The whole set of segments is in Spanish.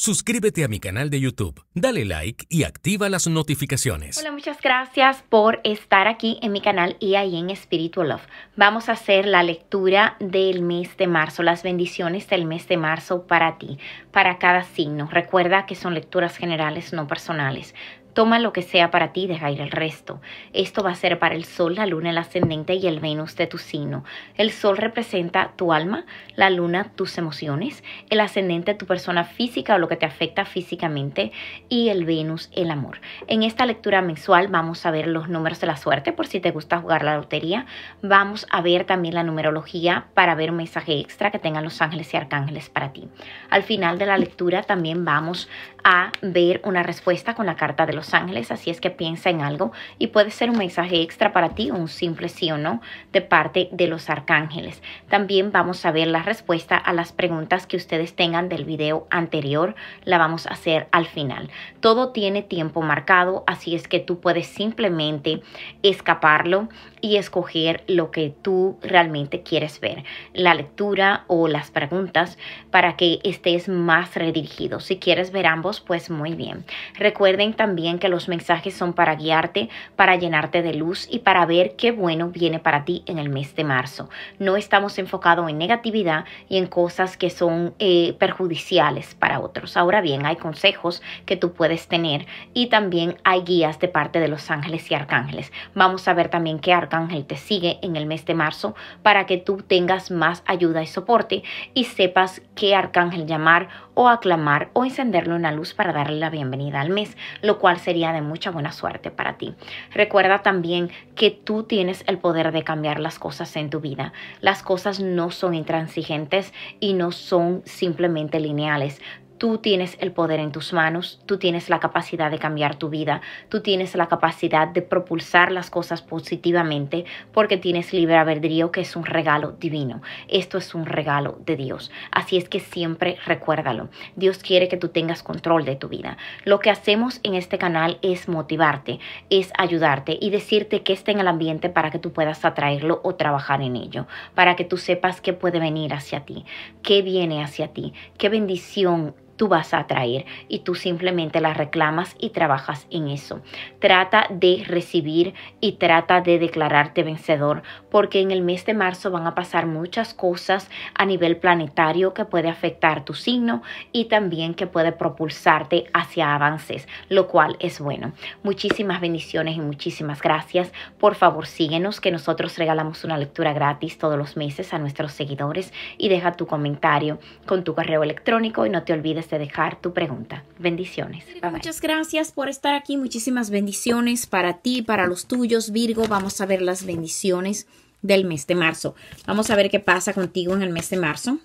Suscríbete a mi canal de YouTube, dale like y activa las notificaciones. Hola, muchas gracias por estar aquí en mi canal y ahí en Spiritual Love. Vamos a hacer la lectura del mes de marzo, las bendiciones del mes de marzo para ti, para cada signo. Recuerda que son lecturas generales, no personales. Toma lo que sea para ti, deja ir el resto. Esto va a ser para el sol, la luna, el ascendente y el Venus de tu signo. El sol representa tu alma, la luna tus emociones, el ascendente tu persona física o lo que te afecta físicamente y el Venus el amor. En esta lectura mensual vamos a ver los números de la suerte por si te gusta jugar la lotería. Vamos a ver también la numerología para ver un mensaje extra que tengan los ángeles y arcángeles para ti. Al final de la lectura también vamos a ver una respuesta con la carta de los ángeles, así es que piensa en algo y puede ser un mensaje extra para ti, un simple sí o no de parte de los arcángeles. También vamos a ver la respuesta a las preguntas que ustedes tengan del video anterior, la vamos a hacer al final. Todo tiene tiempo marcado, así es que tú puedes simplemente escaparlo y escoger lo que tú realmente quieres ver, la lectura o las preguntas para que estés más redirigido. Si quieres ver ambos, pues muy bien. Recuerden también que los mensajes son para guiarte, para llenarte de luz y para ver qué bueno viene para ti en el mes de marzo. No estamos enfocados en negatividad y en cosas que son eh, perjudiciales para otros. Ahora bien, hay consejos que tú puedes tener y también hay guías de parte de los ángeles y arcángeles. Vamos a ver también qué arcángel te sigue en el mes de marzo para que tú tengas más ayuda y soporte y sepas qué arcángel llamar o aclamar o encenderle una luz para darle la bienvenida al mes, lo cual sería de mucha buena suerte para ti. Recuerda también que tú tienes el poder de cambiar las cosas en tu vida. Las cosas no son intransigentes y no son simplemente lineales. Tú tienes el poder en tus manos, tú tienes la capacidad de cambiar tu vida, tú tienes la capacidad de propulsar las cosas positivamente porque tienes libre albedrío que es un regalo divino. Esto es un regalo de Dios. Así es que siempre recuérdalo. Dios quiere que tú tengas control de tu vida. Lo que hacemos en este canal es motivarte, es ayudarte y decirte que esté en el ambiente para que tú puedas atraerlo o trabajar en ello, para que tú sepas qué puede venir hacia ti, qué viene hacia ti, qué bendición tú vas a atraer y tú simplemente las reclamas y trabajas en eso. Trata de recibir y trata de declararte vencedor porque en el mes de marzo van a pasar muchas cosas a nivel planetario que puede afectar tu signo y también que puede propulsarte hacia avances, lo cual es bueno. Muchísimas bendiciones y muchísimas gracias. Por favor, síguenos que nosotros regalamos una lectura gratis todos los meses a nuestros seguidores y deja tu comentario con tu correo electrónico y no te olvides dejar tu pregunta. Bendiciones. Muchas gracias por estar aquí. Muchísimas bendiciones para ti, para los tuyos, Virgo. Vamos a ver las bendiciones del mes de marzo. Vamos a ver qué pasa contigo en el mes de marzo.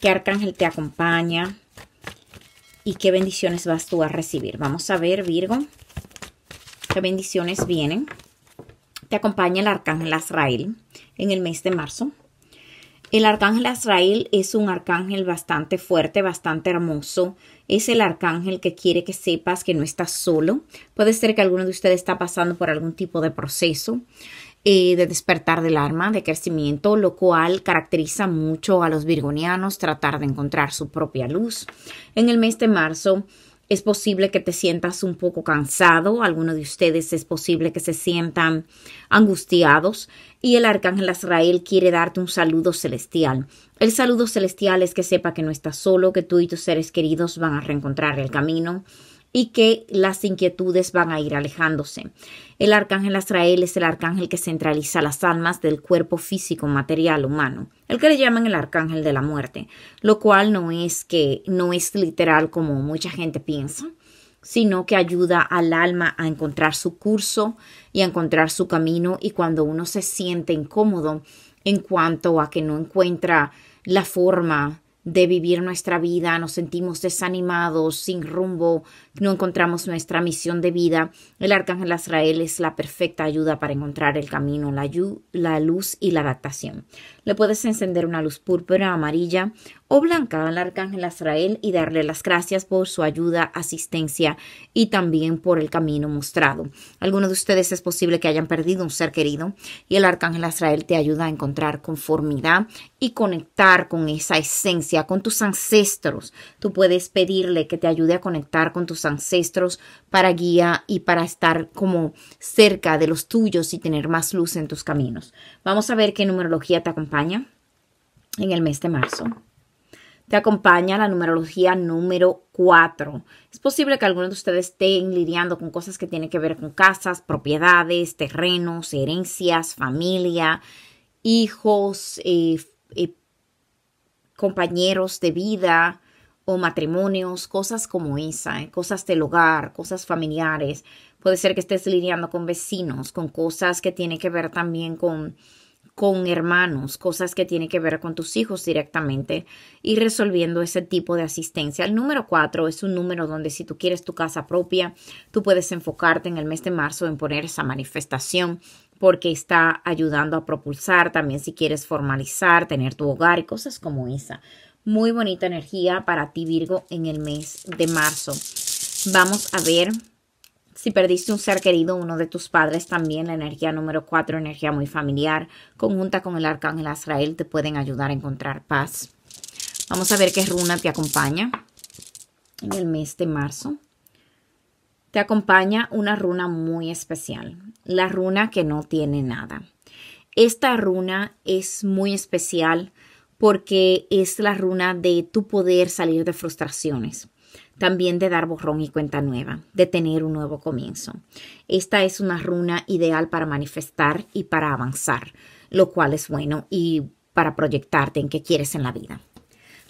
¿Qué arcángel te acompaña? ¿Y qué bendiciones vas tú a recibir? Vamos a ver, Virgo, qué bendiciones vienen. Te acompaña el arcángel Azrael en el mes de marzo. El arcángel Azrael es un arcángel bastante fuerte, bastante hermoso. Es el arcángel que quiere que sepas que no estás solo. Puede ser que alguno de ustedes está pasando por algún tipo de proceso eh, de despertar del alma, de crecimiento, lo cual caracteriza mucho a los virgonianos tratar de encontrar su propia luz. En el mes de marzo es posible que te sientas un poco cansado, algunos de ustedes es posible que se sientan angustiados y el arcángel Azrael quiere darte un saludo celestial. El saludo celestial es que sepa que no estás solo, que tú y tus seres queridos van a reencontrar el camino, y que las inquietudes van a ir alejándose. El arcángel Azrael es el arcángel que centraliza las almas del cuerpo físico material humano, el que le llaman el arcángel de la muerte, lo cual no es que no es literal como mucha gente piensa, sino que ayuda al alma a encontrar su curso y a encontrar su camino y cuando uno se siente incómodo en cuanto a que no encuentra la forma de vivir nuestra vida, nos sentimos desanimados, sin rumbo, no encontramos nuestra misión de vida, el arcángel Azrael es la perfecta ayuda para encontrar el camino, la, la luz y la adaptación. Le puedes encender una luz púrpura, amarilla o blanca al arcángel Azrael y darle las gracias por su ayuda, asistencia y también por el camino mostrado. Algunos de ustedes es posible que hayan perdido un ser querido y el arcángel Azrael te ayuda a encontrar conformidad y conectar con esa esencia, con tus ancestros. Tú puedes pedirle que te ayude a conectar con tus ancestros para guía y para estar como cerca de los tuyos y tener más luz en tus caminos. Vamos a ver qué numerología te acompaña en el mes de marzo. Te acompaña la numerología número 4. Es posible que algunos de ustedes estén lidiando con cosas que tienen que ver con casas, propiedades, terrenos, herencias, familia, hijos, eh, eh, compañeros de vida o matrimonios, cosas como esa, eh, cosas del hogar, cosas familiares. Puede ser que estés lidiando con vecinos, con cosas que tienen que ver también con con hermanos, cosas que tienen que ver con tus hijos directamente y resolviendo ese tipo de asistencia. El número cuatro es un número donde si tú quieres tu casa propia, tú puedes enfocarte en el mes de marzo en poner esa manifestación porque está ayudando a propulsar también si quieres formalizar, tener tu hogar y cosas como esa. Muy bonita energía para ti Virgo en el mes de marzo. Vamos a ver si perdiste un ser querido, uno de tus padres también, la energía número 4, energía muy familiar, conjunta con el arcángel Azrael, te pueden ayudar a encontrar paz. Vamos a ver qué runa te acompaña en el mes de marzo. Te acompaña una runa muy especial, la runa que no tiene nada. Esta runa es muy especial porque es la runa de tu poder salir de frustraciones también de dar borrón y cuenta nueva, de tener un nuevo comienzo. Esta es una runa ideal para manifestar y para avanzar, lo cual es bueno y para proyectarte en qué quieres en la vida.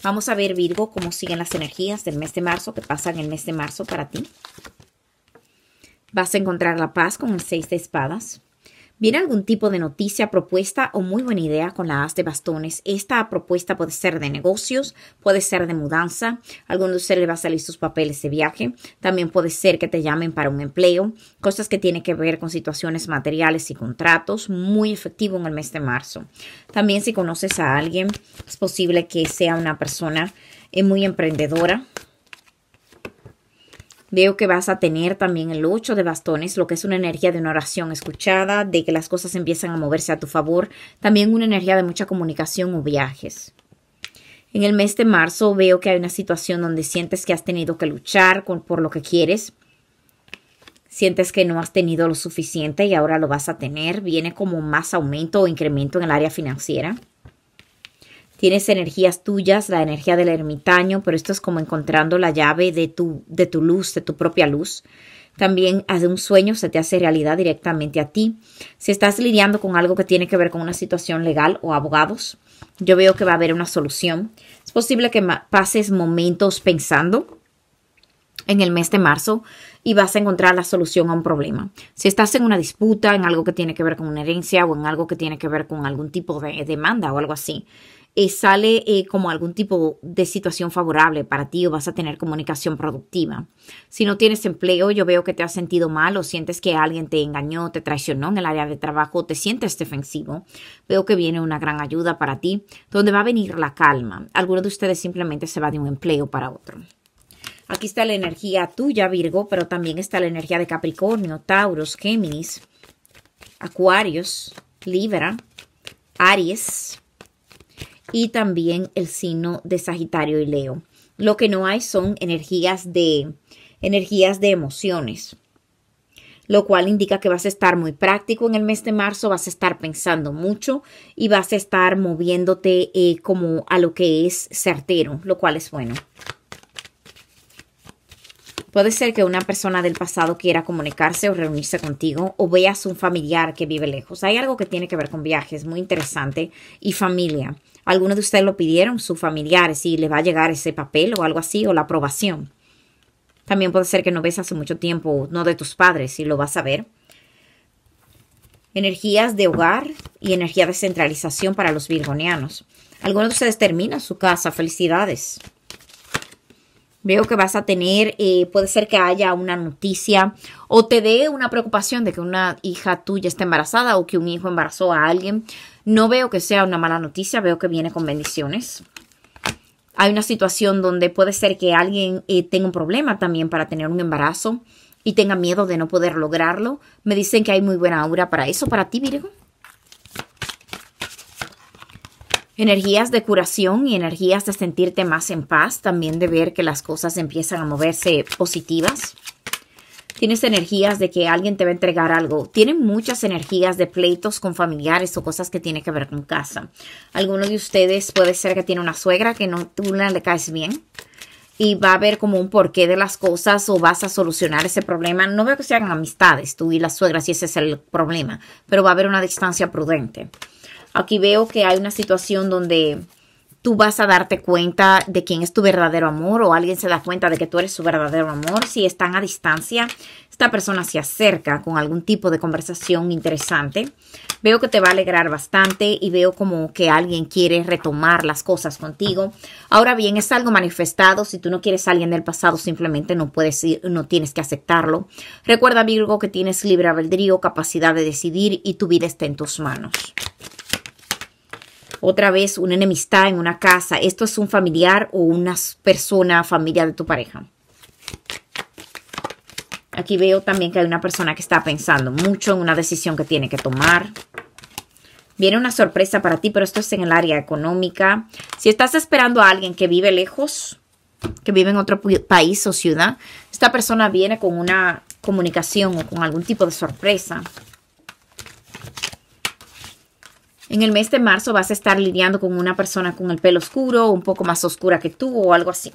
Vamos a ver, Virgo, cómo siguen las energías del mes de marzo, que pasan el mes de marzo para ti. Vas a encontrar la paz con el seis de espadas. ¿Viene algún tipo de noticia, propuesta o muy buena idea con la haz de bastones? Esta propuesta puede ser de negocios, puede ser de mudanza, algún alguno de ustedes le va a salir sus papeles de viaje, también puede ser que te llamen para un empleo, cosas que tienen que ver con situaciones materiales y contratos, muy efectivo en el mes de marzo. También si conoces a alguien, es posible que sea una persona eh, muy emprendedora, Veo que vas a tener también el 8 de bastones, lo que es una energía de una oración escuchada, de que las cosas empiezan a moverse a tu favor, también una energía de mucha comunicación o viajes. En el mes de marzo veo que hay una situación donde sientes que has tenido que luchar por lo que quieres. Sientes que no has tenido lo suficiente y ahora lo vas a tener. Viene como más aumento o incremento en el área financiera. Tienes energías tuyas, la energía del ermitaño, pero esto es como encontrando la llave de tu, de tu luz, de tu propia luz. También hace un sueño se te hace realidad directamente a ti. Si estás lidiando con algo que tiene que ver con una situación legal o abogados, yo veo que va a haber una solución. Es posible que pases momentos pensando en el mes de marzo y vas a encontrar la solución a un problema. Si estás en una disputa, en algo que tiene que ver con una herencia o en algo que tiene que ver con algún tipo de demanda o algo así, eh, sale eh, como algún tipo de situación favorable para ti o vas a tener comunicación productiva. Si no tienes empleo, yo veo que te has sentido mal o sientes que alguien te engañó, te traicionó en el área de trabajo, te sientes defensivo. Veo que viene una gran ayuda para ti, donde va a venir la calma. Alguno de ustedes simplemente se va de un empleo para otro. Aquí está la energía tuya, Virgo, pero también está la energía de Capricornio, Tauros, Géminis, Acuarios, Libra, Aries, y también el signo de Sagitario y Leo. Lo que no hay son energías de energías de emociones, lo cual indica que vas a estar muy práctico en el mes de marzo, vas a estar pensando mucho y vas a estar moviéndote eh, como a lo que es certero, lo cual es bueno. Puede ser que una persona del pasado quiera comunicarse o reunirse contigo o veas un familiar que vive lejos. Hay algo que tiene que ver con viajes, muy interesante, y familia algunos de ustedes lo pidieron, sus familiares, si les va a llegar ese papel o algo así, o la aprobación. También puede ser que no ves hace mucho tiempo, no de tus padres, y lo vas a ver. Energías de hogar y energía de centralización para los virgonianos. Algunos de ustedes terminan su casa, felicidades veo que vas a tener, eh, puede ser que haya una noticia o te dé una preocupación de que una hija tuya está embarazada o que un hijo embarazó a alguien. No veo que sea una mala noticia, veo que viene con bendiciones. Hay una situación donde puede ser que alguien eh, tenga un problema también para tener un embarazo y tenga miedo de no poder lograrlo. Me dicen que hay muy buena aura para eso, para ti Virgo. Energías de curación y energías de sentirte más en paz, también de ver que las cosas empiezan a moverse positivas. Tienes energías de que alguien te va a entregar algo. Tienen muchas energías de pleitos con familiares o cosas que tienen que ver con casa. Alguno de ustedes puede ser que tiene una suegra que no tú le caes bien y va a haber como un porqué de las cosas o vas a solucionar ese problema. No veo que sean amistades tú y la suegra si ese es el problema, pero va a haber una distancia prudente. Aquí veo que hay una situación donde tú vas a darte cuenta de quién es tu verdadero amor o alguien se da cuenta de que tú eres su verdadero amor. Si están a distancia, esta persona se acerca con algún tipo de conversación interesante. Veo que te va a alegrar bastante y veo como que alguien quiere retomar las cosas contigo. Ahora bien, es algo manifestado. Si tú no quieres a alguien del pasado, simplemente no puedes ir, no tienes que aceptarlo. Recuerda, Virgo, que tienes libre albedrío, capacidad de decidir y tu vida está en tus manos otra vez una enemistad en una casa. Esto es un familiar o una persona familia de tu pareja. Aquí veo también que hay una persona que está pensando mucho en una decisión que tiene que tomar. Viene una sorpresa para ti, pero esto es en el área económica. Si estás esperando a alguien que vive lejos, que vive en otro país o ciudad, esta persona viene con una comunicación o con algún tipo de sorpresa. En el mes de marzo vas a estar lidiando con una persona con el pelo oscuro, un poco más oscura que tú o algo así.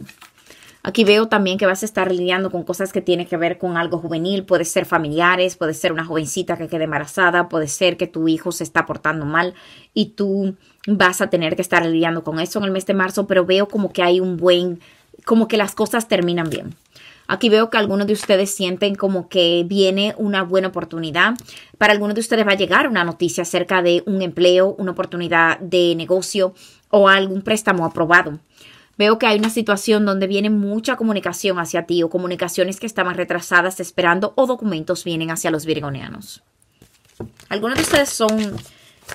Aquí veo también que vas a estar lidiando con cosas que tienen que ver con algo juvenil. Puede ser familiares, puede ser una jovencita que quede embarazada, puede ser que tu hijo se está portando mal y tú vas a tener que estar lidiando con eso en el mes de marzo, pero veo como que hay un buen, como que las cosas terminan bien. Aquí veo que algunos de ustedes sienten como que viene una buena oportunidad. Para algunos de ustedes va a llegar una noticia acerca de un empleo, una oportunidad de negocio o algún préstamo aprobado. Veo que hay una situación donde viene mucha comunicación hacia ti o comunicaciones que estaban retrasadas esperando o documentos vienen hacia los virgonianos. Algunos de ustedes son,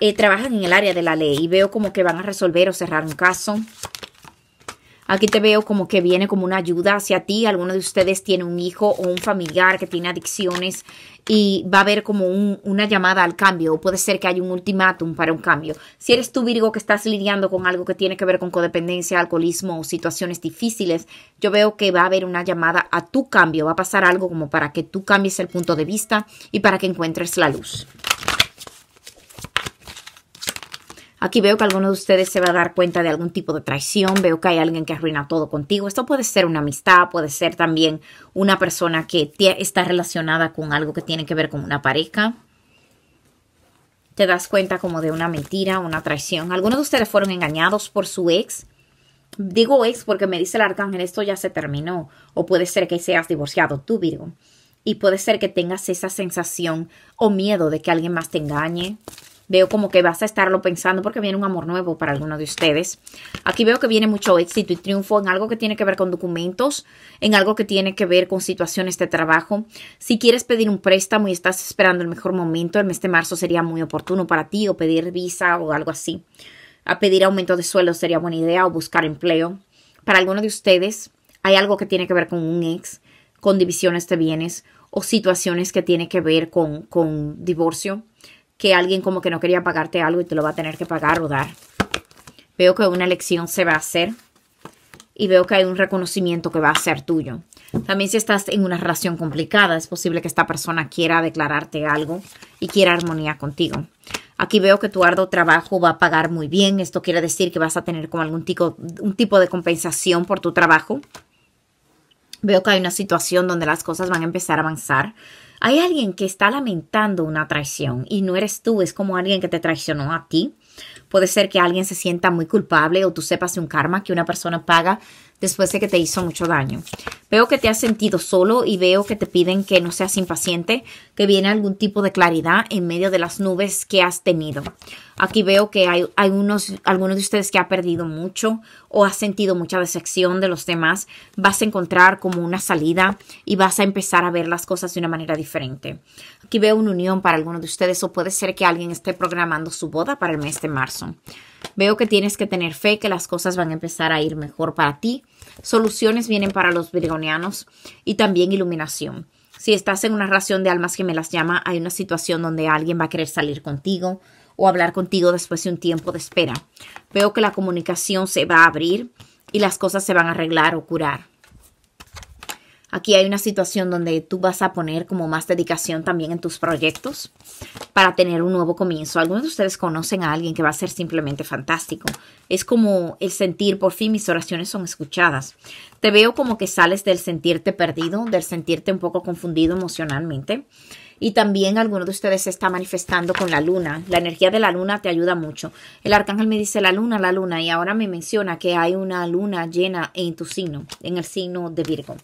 eh, trabajan en el área de la ley y veo como que van a resolver o cerrar un caso. Aquí te veo como que viene como una ayuda hacia ti. Alguno de ustedes tiene un hijo o un familiar que tiene adicciones y va a haber como una llamada al cambio puede ser que haya un ultimátum para un cambio. Si eres tú Virgo que estás lidiando con algo que tiene que ver con codependencia, alcoholismo o situaciones difíciles, yo veo que va a haber una llamada a tu cambio. Va a pasar algo como para que tú cambies el punto de vista y para que encuentres la luz. Aquí veo que alguno de ustedes se va a dar cuenta de algún tipo de traición, veo que hay alguien que arruina todo contigo. Esto puede ser una amistad, puede ser también una persona que está relacionada con algo que tiene que ver con una pareja. Te das cuenta como de una mentira, una traición. Algunos de ustedes fueron engañados por su ex. Digo ex porque me dice el arcángel, esto ya se terminó. O puede ser que seas divorciado tú, Virgo. Y puede ser que tengas esa sensación o miedo de que alguien más te engañe, Veo como que vas a estarlo pensando porque viene un amor nuevo para alguno de ustedes. Aquí veo que viene mucho éxito y triunfo en algo que tiene que ver con documentos, en algo que tiene que ver con situaciones de trabajo. Si quieres pedir un préstamo y estás esperando el mejor momento, el mes de marzo sería muy oportuno para ti o pedir visa o algo así. A pedir aumento de sueldo sería buena idea o buscar empleo. Para alguno de ustedes hay algo que tiene que ver con un ex, con divisiones de bienes o situaciones que tiene que ver con, con divorcio que alguien como que no quería pagarte algo y te lo va a tener que pagar o dar. Veo que una elección se va a hacer y veo que hay un reconocimiento que va a ser tuyo. También si estás en una relación complicada, es posible que esta persona quiera declararte algo y quiera armonía contigo. Aquí veo que tu arduo trabajo va a pagar muy bien. Esto quiere decir que vas a tener como algún tipo, un tipo de compensación por tu trabajo. Veo que hay una situación donde las cosas van a empezar a avanzar hay alguien que está lamentando una traición y no eres tú, es como alguien que te traicionó a ti. Puede ser que alguien se sienta muy culpable o tú sepas de un karma que una persona paga después de que te hizo mucho daño. Veo que te has sentido solo y veo que te piden que no seas impaciente, que viene algún tipo de claridad en medio de las nubes que has tenido. Aquí veo que hay, algunos de ustedes que ha perdido mucho o ha sentido mucha decepción de los demás. Vas a encontrar como una salida y vas a empezar a ver las cosas de una manera diferente. Aquí veo una unión para algunos de ustedes o puede ser que alguien esté programando su boda para el mes de marzo. Veo que tienes que tener fe que las cosas van a empezar a ir mejor para ti. Soluciones vienen para los virgonianos y también iluminación. Si estás en una ración de almas que me las llama, hay una situación donde alguien va a querer salir contigo o hablar contigo después de un tiempo de espera. Veo que la comunicación se va a abrir y las cosas se van a arreglar o curar. Aquí hay una situación donde tú vas a poner como más dedicación también en tus proyectos para tener un nuevo comienzo. Algunos de ustedes conocen a alguien que va a ser simplemente fantástico. Es como el sentir, por fin mis oraciones son escuchadas. Te veo como que sales del sentirte perdido, del sentirte un poco confundido emocionalmente y también alguno de ustedes se está manifestando con la luna. La energía de la luna te ayuda mucho. El arcángel me dice la luna, la luna. Y ahora me menciona que hay una luna llena en tu signo, en el signo de Virgo.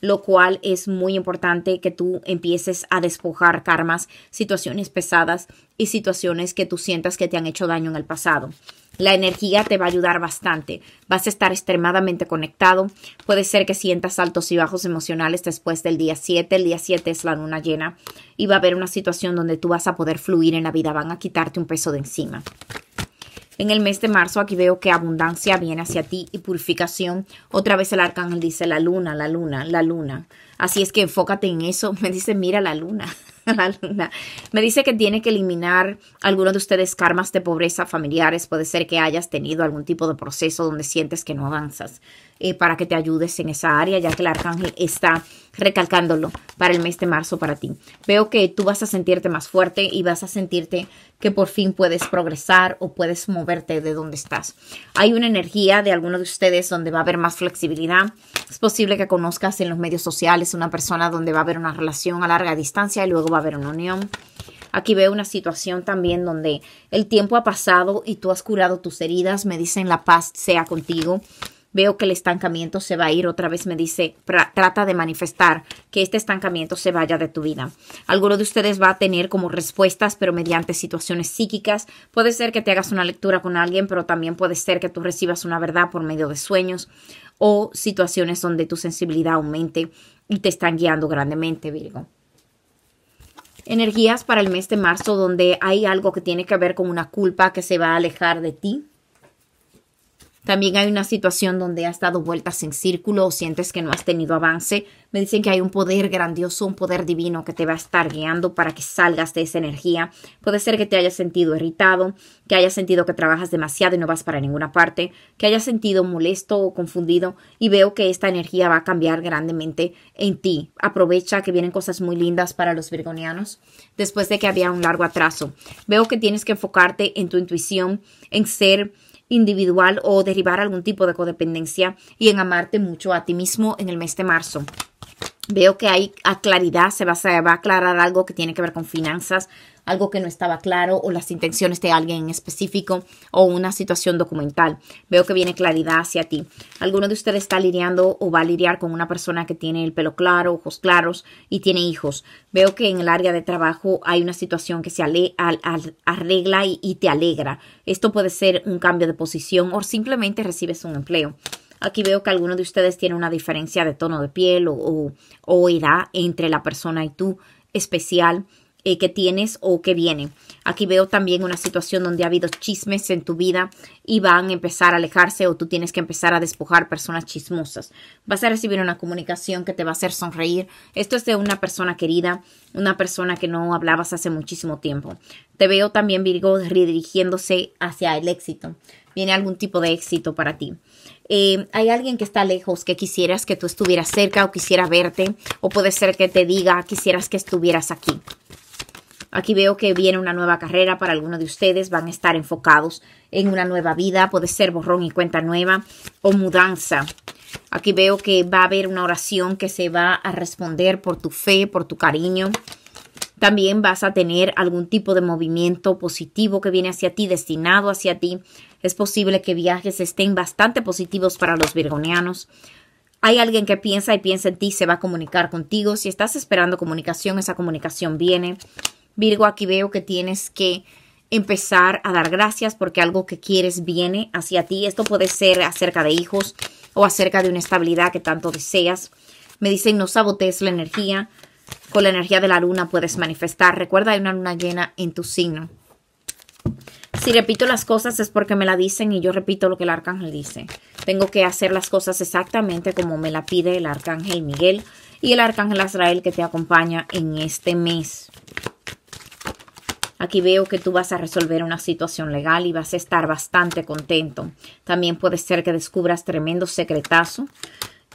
Lo cual es muy importante que tú empieces a despojar karmas, situaciones pesadas y situaciones que tú sientas que te han hecho daño en el pasado. La energía te va a ayudar bastante. Vas a estar extremadamente conectado. Puede ser que sientas altos y bajos emocionales después del día 7. El día 7 es la luna llena y va a haber una situación donde tú vas a poder fluir en la vida. Van a quitarte un peso de encima. En el mes de marzo aquí veo que abundancia viene hacia ti y purificación. Otra vez el arcángel dice la luna, la luna, la luna. Así es que enfócate en eso. Me dice mira la luna. me dice que tiene que eliminar algunos de ustedes karmas de pobreza familiares. Puede ser que hayas tenido algún tipo de proceso donde sientes que no avanzas. Eh, para que te ayudes en esa área, ya que el arcángel está recalcándolo para el mes de marzo para ti. Veo que tú vas a sentirte más fuerte y vas a sentirte que por fin puedes progresar o puedes moverte de donde estás. Hay una energía de alguno de ustedes donde va a haber más flexibilidad. Es posible que conozcas en los medios sociales una persona donde va a haber una relación a larga distancia y luego va a haber una unión. Aquí veo una situación también donde el tiempo ha pasado y tú has curado tus heridas. Me dicen la paz sea contigo veo que el estancamiento se va a ir. Otra vez me dice, trata de manifestar que este estancamiento se vaya de tu vida. Alguno de ustedes va a tener como respuestas, pero mediante situaciones psíquicas. Puede ser que te hagas una lectura con alguien, pero también puede ser que tú recibas una verdad por medio de sueños o situaciones donde tu sensibilidad aumente y te están guiando grandemente, Virgo energías para el mes de marzo donde hay algo que tiene que ver con una culpa que se va a alejar de ti. También hay una situación donde has dado vueltas en círculo o sientes que no has tenido avance. Me dicen que hay un poder grandioso, un poder divino que te va a estar guiando para que salgas de esa energía. Puede ser que te hayas sentido irritado, que hayas sentido que trabajas demasiado y no vas para ninguna parte, que hayas sentido molesto o confundido y veo que esta energía va a cambiar grandemente en ti. Aprovecha que vienen cosas muy lindas para los virgonianos después de que había un largo atraso. Veo que tienes que enfocarte en tu intuición, en ser individual o derivar algún tipo de codependencia y en amarte mucho a ti mismo en el mes de marzo. Veo que hay a claridad, se va a aclarar algo que tiene que ver con finanzas, algo que no estaba claro o las intenciones de alguien en específico o una situación documental. Veo que viene claridad hacia ti. Alguno de ustedes está lidiando o va a lidiar con una persona que tiene el pelo claro, ojos claros y tiene hijos. Veo que en el área de trabajo hay una situación que se ale al arregla y, te alegra. Esto puede ser un cambio de posición o simplemente recibes un empleo. Aquí veo que alguno de ustedes tiene una diferencia de tono de piel o, o, edad entre la persona y tú especial. Eh, que tienes o que viene. Aquí veo también una situación donde ha habido chismes en tu vida y van a empezar a alejarse o tú tienes que empezar a despojar personas chismosas. Vas a recibir una comunicación que te va a hacer sonreír. Esto es de una persona querida, una persona que no hablabas hace muchísimo tiempo. Te veo también Virgo redirigiéndose hacia el éxito. Viene algún tipo de éxito para ti. Eh, hay alguien que está lejos, que quisieras que tú estuvieras cerca o quisiera verte, o puede ser que te diga quisieras que estuvieras aquí. Aquí veo que viene una nueva carrera para algunos de ustedes, van a estar enfocados en una nueva vida, puede ser borrón y cuenta nueva o mudanza. Aquí veo que va a haber una oración que se va a responder por tu fe, por tu cariño. También vas a tener algún tipo de movimiento positivo que viene hacia ti, destinado hacia ti. Es posible que viajes estén bastante positivos para los virgonianos. Hay alguien que piensa y piensa en ti, se va a comunicar contigo. Si estás esperando comunicación, esa comunicación viene. Virgo, aquí veo que tienes que empezar a dar gracias porque algo que quieres viene hacia ti. Esto puede ser acerca de hijos o acerca de una estabilidad que tanto deseas. Me dicen no sabotees la energía. Con la energía de la luna puedes manifestar. Recuerda, hay una luna llena en tu signo. Si repito las cosas es porque me la dicen y yo repito lo que el arcángel dice. Tengo que hacer las cosas exactamente como me la pide el arcángel Miguel y el arcángel Azrael que te acompaña en este mes. Aquí veo que tú vas a resolver una situación legal y vas a estar bastante contento. También puede ser que descubras tremendo secretazo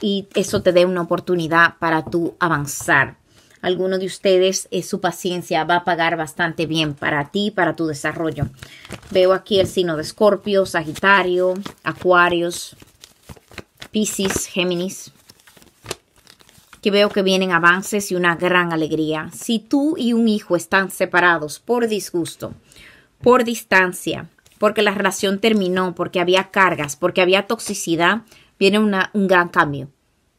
y eso te dé una oportunidad para tú avanzar. Alguno de ustedes, eh, su paciencia va a pagar bastante bien para ti, para tu desarrollo. Veo aquí el signo de Escorpio, Sagitario, Acuarios, Pisces, Géminis que veo que vienen avances y una gran alegría. Si tú y un hijo están separados por disgusto, por distancia, porque la relación terminó, porque había cargas, porque había toxicidad, viene un gran cambio.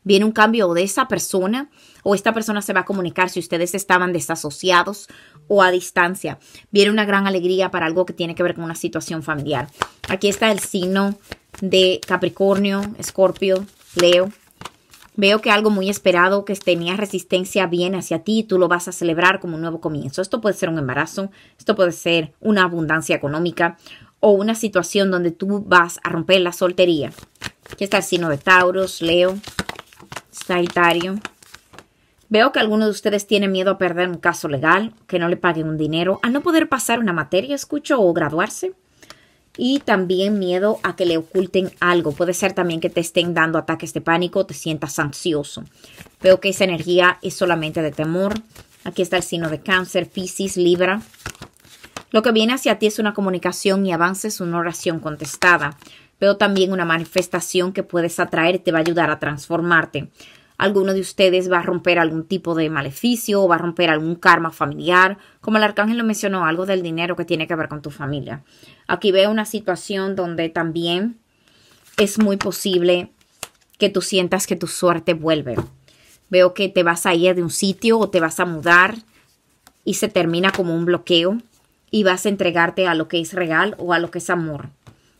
Viene un cambio de esa persona o esta persona se va a comunicar si ustedes estaban desasociados o a distancia. Viene una gran alegría para algo que tiene que ver con una situación familiar. Aquí está el signo de Capricornio, Escorpio, Leo, Veo que algo muy esperado, que tenía resistencia, bien hacia ti, tú lo vas a celebrar como un nuevo comienzo. Esto puede ser un embarazo, esto puede ser una abundancia económica o una situación donde tú vas a romper la soltería. Aquí está el signo de Tauros, Leo, Sagitario. Veo que alguno de ustedes tiene miedo a perder un caso legal, que no le paguen un dinero, a no poder pasar una materia, escucho, o graduarse y también miedo a que le oculten algo. Puede ser también que te estén dando ataques de pánico, te sientas ansioso. Veo que esa energía es solamente de temor. Aquí está el signo de cáncer, Pisces, Libra. Lo que viene hacia ti es una comunicación y avances, una oración contestada. Veo también una manifestación que puedes atraer, y te va a ayudar a transformarte alguno de ustedes va a romper algún tipo de maleficio o va a romper algún karma familiar, como el arcángel lo mencionó, algo del dinero que tiene que ver con tu familia. Aquí veo una situación donde también es muy posible que tú sientas que tu suerte vuelve. Veo que te vas a ir de un sitio o te vas a mudar y se termina como un bloqueo y vas a entregarte a lo que es real o a lo que es amor.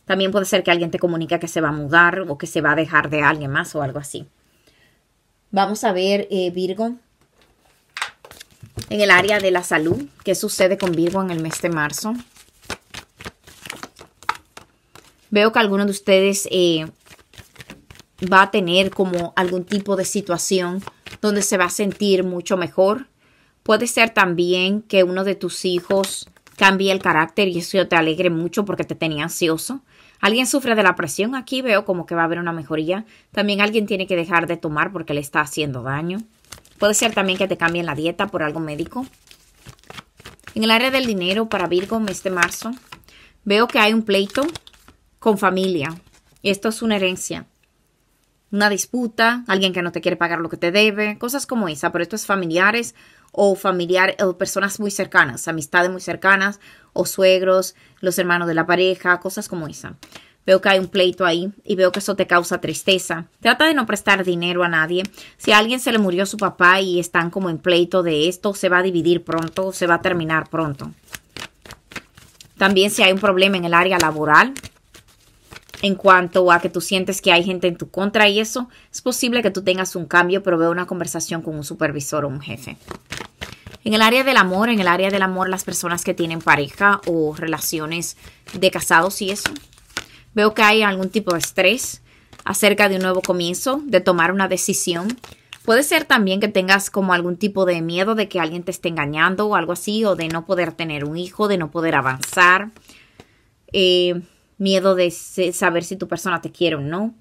También puede ser que alguien te comunica que se va a mudar o que se va a dejar de alguien más o algo así. Vamos a ver, eh, Virgo, en el área de la salud, qué sucede con Virgo en el mes de marzo. Veo que alguno de ustedes eh, va a tener como algún tipo de situación donde se va a sentir mucho mejor. Puede ser también que uno de tus hijos cambie el carácter y eso te alegre mucho porque te tenía ansioso. Alguien sufre de la presión, aquí veo como que va a haber una mejoría. También alguien tiene que dejar de tomar porque le está haciendo daño. Puede ser también que te cambien la dieta por algo médico. En el área del dinero para Virgo mes de marzo, veo que hay un pleito con familia. Esto es una herencia. Una disputa, alguien que no te quiere pagar lo que te debe, cosas como esa, pero esto es familiares o familiar o personas muy cercanas, amistades muy cercanas o suegros, los hermanos de la pareja, cosas como esa. Veo que hay un pleito ahí y veo que eso te causa tristeza. Trata de no prestar dinero a nadie. Si a alguien se le murió su papá y están como en pleito de esto, se va a dividir pronto, se va a terminar pronto. También si hay un problema en el área laboral, en cuanto a que tú sientes que hay gente en tu contra y eso, es posible que tú tengas un cambio, pero veo una conversación con un supervisor o un jefe. En el área del amor, en el área del amor, las personas que tienen pareja o relaciones de casados y eso, veo que hay algún tipo de estrés acerca de un nuevo comienzo, de tomar una decisión. Puede ser también que tengas como algún tipo de miedo de que alguien te esté engañando o algo así, o de no poder tener un hijo, de no poder avanzar, eh, miedo de saber si tu persona te quiere o no,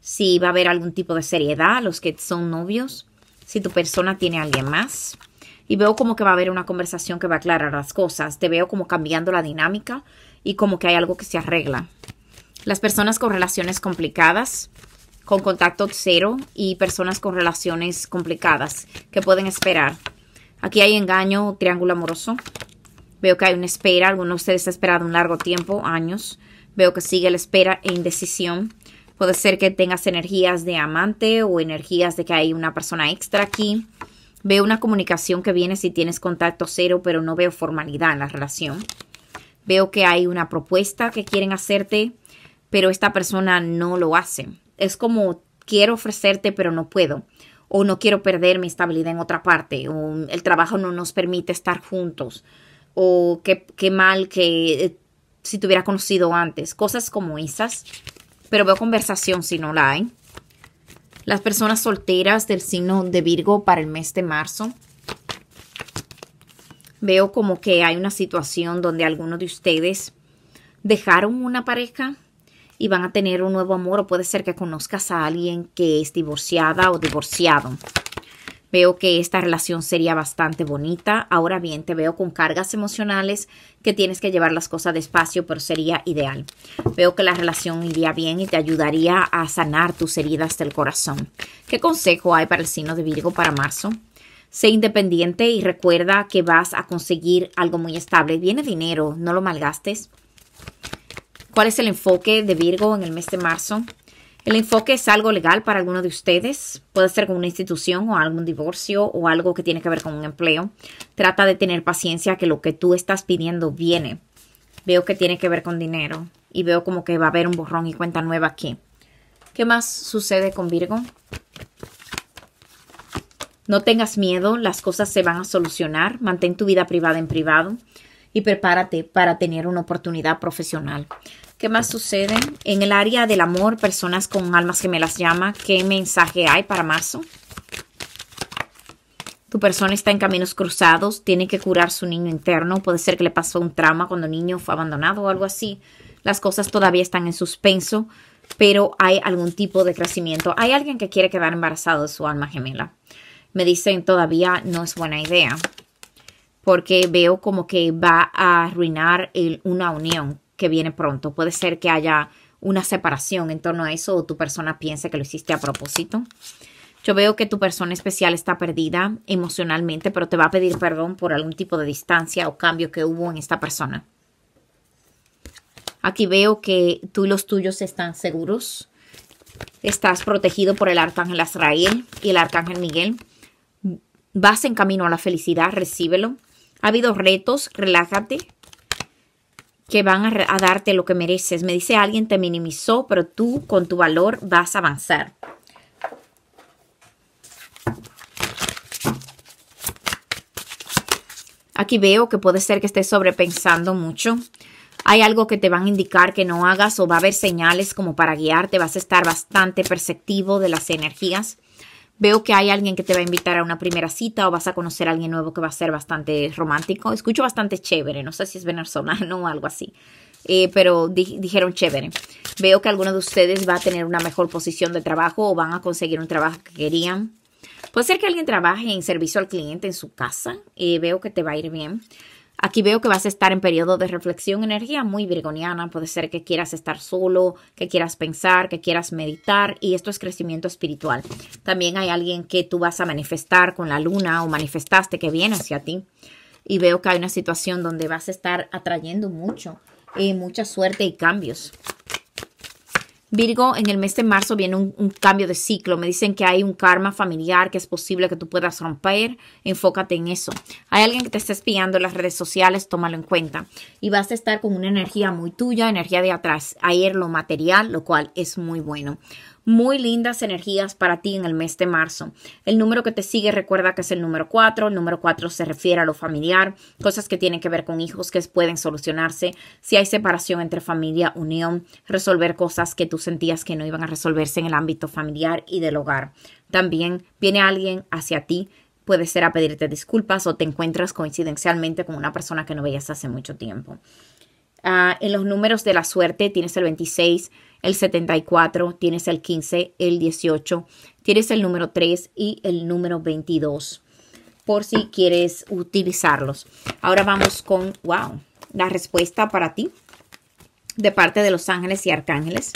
si va a haber algún tipo de seriedad, los que son novios, si tu persona tiene a alguien más y veo como que va a haber una conversación que va a aclarar las cosas, te veo como cambiando la dinámica y como que hay algo que se arregla. Las personas con relaciones complicadas, con contacto cero y personas con relaciones complicadas que pueden esperar. Aquí hay engaño, triángulo amoroso. Veo que hay una espera, algunos de ustedes ha esperado un largo tiempo, años. Veo que sigue la espera e indecisión. Puede ser que tengas energías de amante o energías de que hay una persona extra aquí. Veo una comunicación que viene si tienes contacto cero, pero no veo formalidad en la relación. Veo que hay una propuesta que quieren hacerte, pero esta persona no lo hace. Es como quiero ofrecerte, pero no puedo. O no quiero perder mi estabilidad en otra parte. O el trabajo no nos permite estar juntos. O qué, qué mal que eh, si te hubiera conocido antes. Cosas como esas. Pero veo conversación si no la hay las personas solteras del signo de Virgo para el mes de marzo. Veo como que hay una situación donde algunos de ustedes dejaron una pareja y van a tener un nuevo amor o puede ser que conozcas a alguien que es divorciada o divorciado. Veo que esta relación sería bastante bonita. Ahora bien, te veo con cargas emocionales que tienes que llevar las cosas despacio, pero sería ideal. Veo que la relación iría bien y te ayudaría a sanar tus heridas del corazón. ¿Qué consejo hay para el signo de Virgo para marzo? Sé independiente y recuerda que vas a conseguir algo muy estable. Viene dinero, no lo malgastes. ¿Cuál es el enfoque de Virgo en el mes de marzo? El enfoque es algo legal para alguno de ustedes. Puede ser con una institución o algún divorcio o algo que tiene que ver con un empleo. Trata de tener paciencia que lo que tú estás pidiendo viene. Veo que tiene que ver con dinero y veo como que va a haber un borrón y cuenta nueva aquí. ¿Qué más sucede con Virgo? No tengas miedo, las cosas se van a solucionar. Mantén tu vida privada en privado y prepárate para tener una oportunidad profesional. ¿Qué más sucede? En el área del amor, personas con almas gemelas llama. ¿Qué mensaje hay para marzo? Tu persona está en caminos cruzados, tiene que curar su niño interno, puede ser que le pasó un trauma cuando el niño fue abandonado o algo así. Las cosas todavía están en suspenso, pero hay algún tipo de crecimiento. Hay alguien que quiere quedar embarazado de su alma gemela. Me dicen todavía no es buena idea, porque veo como que va a arruinar una unión que viene pronto. Puede ser que haya una separación en torno a eso o tu persona piense que lo hiciste a propósito. Yo veo que tu persona especial está perdida emocionalmente, pero te va a pedir perdón por algún tipo de distancia o cambio que hubo en esta persona. Aquí veo que tú y los tuyos están seguros. Estás protegido por el arcángel Azrael y el arcángel Miguel. Vas en camino a la felicidad, recíbelo. Ha habido retos, relájate, que van a, darte lo que mereces. Me dice alguien te minimizó, pero tú con tu valor vas a avanzar. Aquí veo que puede ser que estés sobrepensando mucho. Hay algo que te van a indicar que no hagas o va a haber señales como para guiarte. Vas a estar bastante perceptivo de las energías veo que hay alguien que te va a invitar a una primera cita o vas a conocer a alguien nuevo que va a ser bastante romántico. Escucho bastante chévere, no sé si es venezolano o algo así, eh, pero dijeron chévere. Veo que alguno de ustedes va a tener una mejor posición de trabajo o van a conseguir un trabajo que querían. Puede ser que alguien trabaje en servicio al cliente en su casa, y eh, veo que te va a ir bien. Aquí veo que vas a estar en periodo de reflexión, energía muy virgoniana. Puede ser que quieras estar solo, que quieras pensar, que quieras meditar y esto es crecimiento espiritual. También hay alguien que tú vas a manifestar con la luna o manifestaste que viene hacia ti. Y veo que hay una situación donde vas a estar atrayendo mucho, y eh, mucha suerte y cambios. Virgo, en el mes de marzo viene un, cambio de ciclo. Me dicen que hay un karma familiar que es posible que tú puedas romper. Enfócate en eso. Hay alguien que te está espiando en las redes sociales, tómalo en cuenta. Y vas a estar con una energía muy tuya, energía de atrás. Ayer lo material, lo cual es muy bueno muy lindas energías para ti en el mes de marzo. El número que te sigue recuerda que es el número 4. El número 4 se refiere a lo familiar, cosas que tienen que ver con hijos que pueden solucionarse. Si hay separación entre familia, unión, resolver cosas que tú sentías que no iban a resolverse en el ámbito familiar y del hogar. También viene alguien hacia ti puede ser a pedirte disculpas o te encuentras coincidencialmente con una persona que no veías hace mucho tiempo. Ah, en los números de la suerte tienes el 26, el 74, tienes el 15, el 18, tienes el número 3 y el número 22 por si quieres utilizarlos. Ahora vamos con, wow, la respuesta para ti de parte de los ángeles y arcángeles.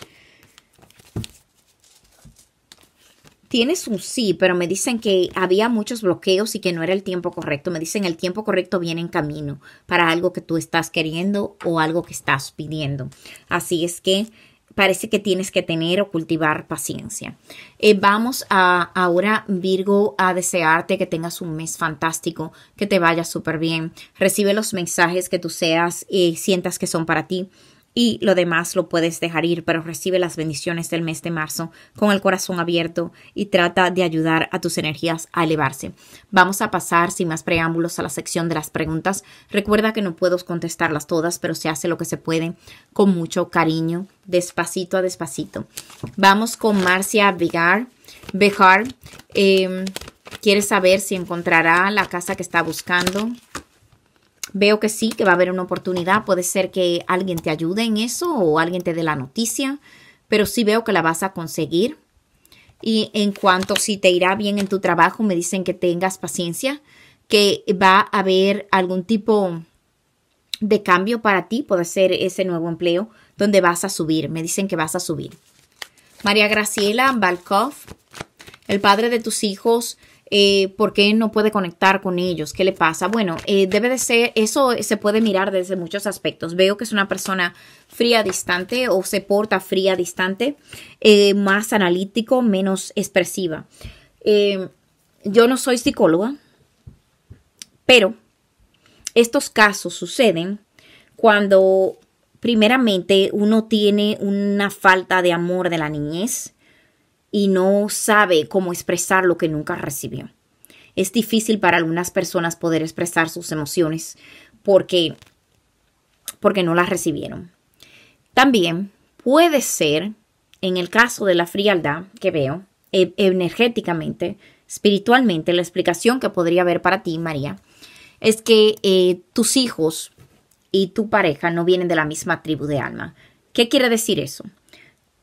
Tienes un sí, pero me dicen que había muchos bloqueos y que no era el tiempo correcto. Me dicen el tiempo correcto viene en camino para algo que tú estás queriendo o algo que estás pidiendo. Así es que parece que tienes que tener o cultivar paciencia. Eh, vamos a, ahora, Virgo, a desearte que tengas un mes fantástico, que te vaya súper bien. Recibe los mensajes que tú seas y eh, sientas que son para ti y lo demás lo puedes dejar ir, pero recibe las bendiciones del mes de marzo con el corazón abierto y trata de ayudar a tus energías a elevarse. Vamos a pasar sin más preámbulos a la sección de las preguntas. Recuerda que no puedo contestarlas todas, pero se hace lo que se puede con mucho cariño, despacito a despacito. Vamos con Marcia Vigar. Bejar em, quiere saber si encontrará la casa que está buscando veo que sí, que va a haber una oportunidad. Puede ser que alguien te ayude en eso o alguien te dé la noticia, pero sí veo que la vas a conseguir. Y en cuanto si te irá bien en tu trabajo, me dicen que tengas paciencia, que va a haber algún tipo de cambio para ti, puede ser ese nuevo empleo donde vas a subir. Me dicen que vas a subir. María Graciela Balkov, el padre de tus hijos eh, por qué no puede conectar con ellos, qué le pasa. Bueno, eh, debe de ser, eso se puede mirar desde muchos aspectos. Veo que es una persona fría, distante o se porta fría, distante, eh, más analítico, menos expresiva. yo no soy psicóloga, pero estos casos suceden cuando primeramente uno tiene una falta de amor de la niñez y no sabe cómo expresar lo que nunca recibió. Es difícil para algunas personas poder expresar sus emociones porque, porque no las recibieron. También puede ser, en el caso de la frialdad que veo, e, energéticamente, espiritualmente, la explicación que podría haber para ti, María, es que eh, tus hijos y tu pareja no vienen de la misma tribu de alma. ¿Qué quiere decir eso?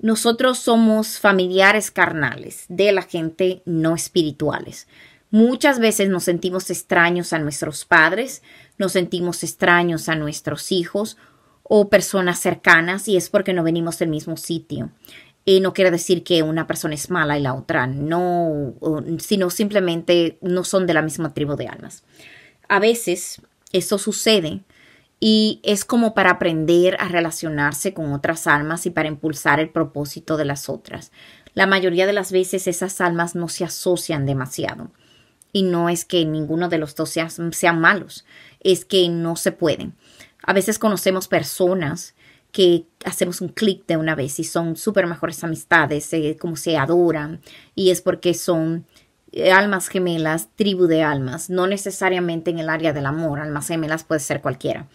nosotros somos familiares carnales de la gente no espirituales. Muchas veces nos sentimos extraños a nuestros padres, nos sentimos extraños a nuestros hijos o personas cercanas y es porque no venimos del mismo sitio. Y no quiere decir que una persona es mala y la otra no, sino simplemente no son de la misma tribu de almas. A veces eso sucede y es como para aprender a relacionarse con otras almas y para impulsar el propósito de las otras. La mayoría de las veces esas almas no se asocian demasiado. Y no es que ninguno de los dos sean, sean malos, es que no se pueden. A veces conocemos personas que hacemos un clic de una vez y son súper mejores amistades, como se adoran, y es porque son eh, almas gemelas, tribu de almas, no necesariamente en el área del amor, almas gemelas puede ser cualquiera.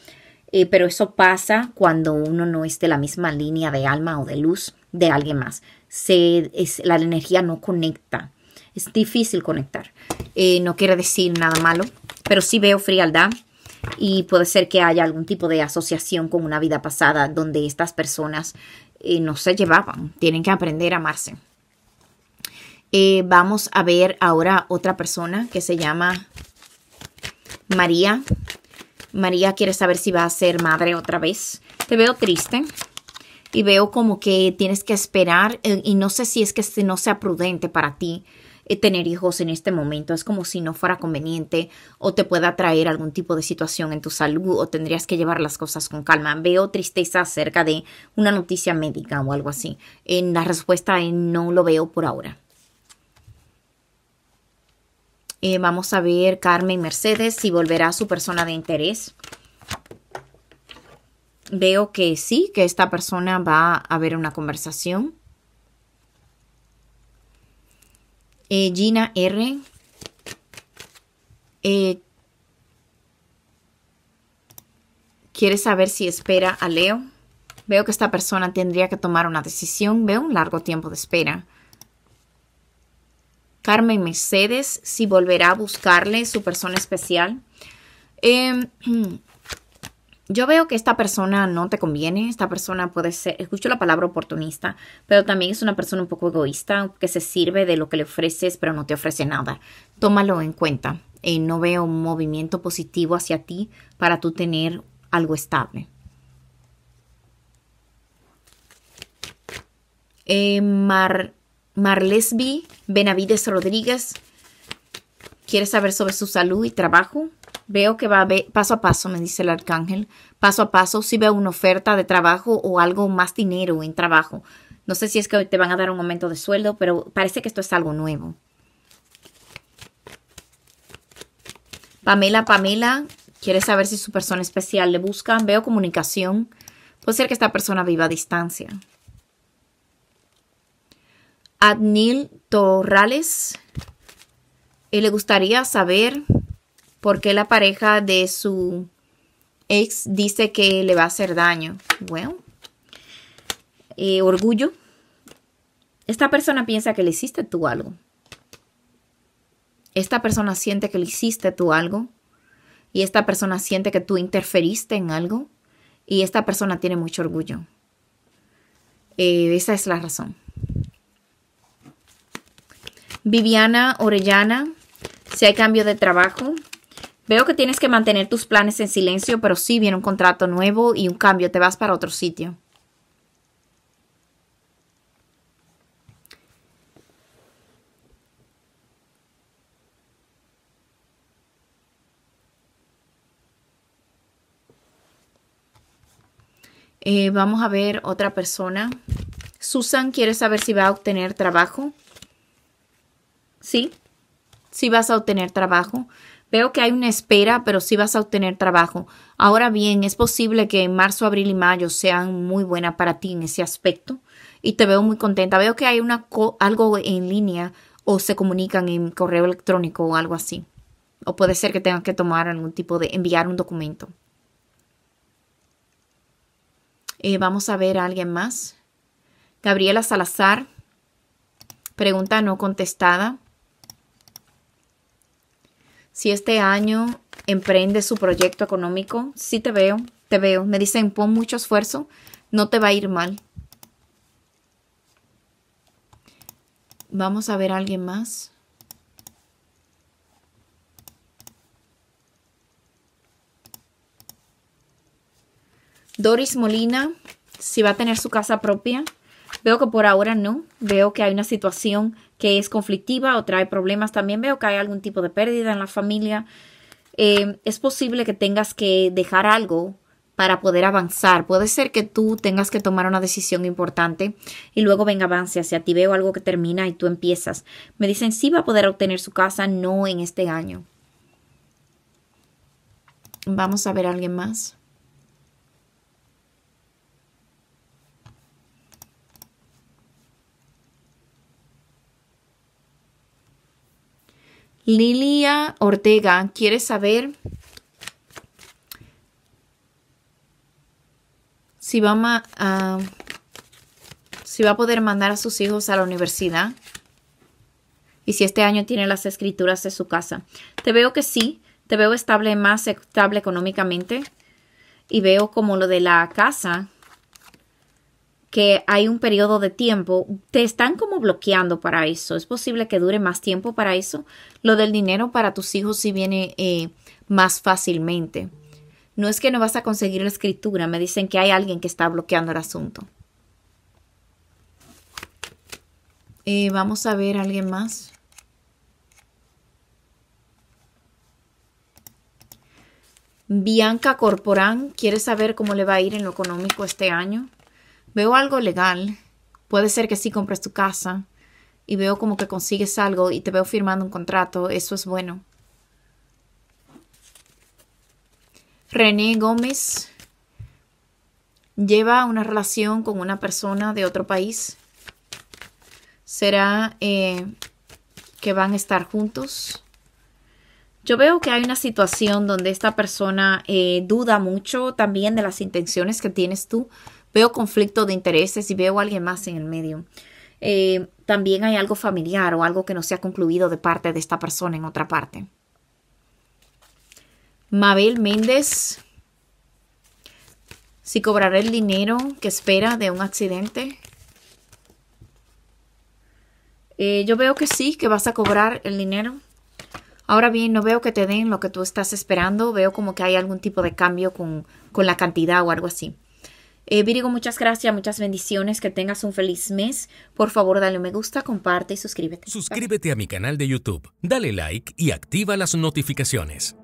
Eh, pero eso pasa cuando uno no es de la misma línea de alma o de luz de alguien más. Se, es, la energía no conecta, es difícil conectar. Eh, no quiere decir nada malo, pero sí veo frialdad y puede ser que haya algún tipo de asociación con una vida pasada donde estas personas no se llevaban, tienen que aprender a amarse. Eh, vamos a ver ahora otra persona que se llama María. María quiere saber si va a ser madre otra vez. Te veo triste y veo como que tienes que esperar eh, y no sé si es que este no sea prudente para ti eh, tener hijos en este momento. Es como si no fuera conveniente o te pueda traer algún tipo de situación en tu salud o tendrías que llevar las cosas con calma. Veo tristeza acerca de una noticia médica o algo así. En la respuesta no lo veo por ahora. Eh, vamos a ver Carmen Mercedes si volverá a su persona de interés. Veo que sí, que esta persona va a haber una conversación. Eh, Gina R. Eh, quiere saber si espera a Leo. Veo que esta persona tendría que tomar una decisión. Veo un largo tiempo de espera. Carmen Mercedes, si volverá a buscarle su persona especial. Em, yo veo que esta persona no te conviene, esta persona puede ser, escucho la palabra oportunista, pero también es una persona un poco egoísta, que se sirve de lo que le ofreces, pero no te ofrece nada. Tómalo en cuenta. Eh, no veo un movimiento positivo hacia ti para tú tener algo estable. Eh, Mar Marlesby Benavides Rodríguez quiere saber sobre su salud y trabajo. Veo que va a paso a paso, me dice el arcángel. Paso a paso, si veo una oferta de trabajo o algo más dinero en trabajo. No sé si es que te van a dar un aumento de sueldo, pero parece que esto es algo nuevo. Pamela, Pamela, quiere saber si su persona especial le busca. Veo comunicación. Puede ser que esta persona viva a distancia. Adnil Torrales. Eh, le gustaría saber por qué la pareja de su ex dice que le va a hacer daño. Bueno, eh, orgullo. Esta persona piensa que le hiciste tú algo. Esta persona siente que le hiciste tú algo. Y esta persona siente que tú interferiste en algo. Y esta persona tiene mucho orgullo. Eh, esa es la razón. Viviana Orellana, si hay cambio de trabajo, Veo que tienes que mantener tus planes en silencio, pero sí viene un contrato nuevo y un cambio, te vas para otro sitio. Eh, vamos a ver otra persona. Susan quiere saber si va a obtener trabajo sí, sí vas a obtener trabajo. Veo que hay una espera, pero sí vas a obtener trabajo. Ahora bien, es posible que marzo, abril y mayo sean muy buenas para ti en ese aspecto y te veo muy contenta. Veo que hay una algo en línea o se comunican en correo electrónico o algo así. O puede ser que tengas que tomar algún tipo de enviar un documento. Eh, vamos a ver a alguien más. Gabriela Salazar. Pregunta no contestada. Si este año emprende su proyecto económico, sí te veo, te veo. Me dicen, pon mucho esfuerzo, no te va a ir mal. Vamos a ver a alguien más. Doris Molina, si va a tener su casa propia. Veo que por ahora no. Veo que hay una situación que es conflictiva o trae problemas. También veo que hay algún tipo de pérdida en la familia. Eh, es posible que tengas que dejar algo para poder avanzar. Puede ser que tú tengas que tomar una decisión importante y luego venga avance hacia ti. Veo algo que termina y tú empiezas. Me dicen si va a poder obtener su casa, no en este año. Vamos a ver a alguien más. Lilia Ortega quiere saber si va a, ah, si va a poder mandar a sus hijos a la universidad y si este año tiene las escrituras de su casa. Te veo que sí, te veo estable, más estable económicamente y veo como lo de la casa que hay un periodo de tiempo, te están como bloqueando para eso. Es posible que dure más tiempo para eso. Lo del dinero para tus hijos sí viene eh, más fácilmente. No es que no vas a conseguir la escritura, me dicen que hay alguien que está bloqueando el asunto. Eh, vamos a ver alguien más. Bianca Corporán quiere saber cómo le va a ir en lo económico este año veo algo legal, puede ser que sí compres tu casa y veo como que consigues algo y te veo firmando un contrato, eso es bueno. René Gómez lleva una relación con una persona de otro país. Será eh, que van a estar juntos. Yo veo que hay una situación donde esta persona eh, duda mucho también de las intenciones que tienes tú veo conflicto de intereses y veo a alguien más en el medio. Eh, también hay algo familiar o algo que no se ha concluido de parte de esta persona en otra parte. Mabel Méndez, si cobraré el dinero que espera de un accidente. Eh, yo veo que sí, que vas a cobrar el dinero. Ahora bien, no veo que te den lo que tú estás esperando. Veo como que hay algún tipo de cambio con la cantidad o algo así. Eh, Virgo, muchas gracias, muchas bendiciones, que tengas un feliz mes. Por favor, dale me gusta, comparte y suscríbete. Suscríbete a mi canal de YouTube, dale like y activa las notificaciones.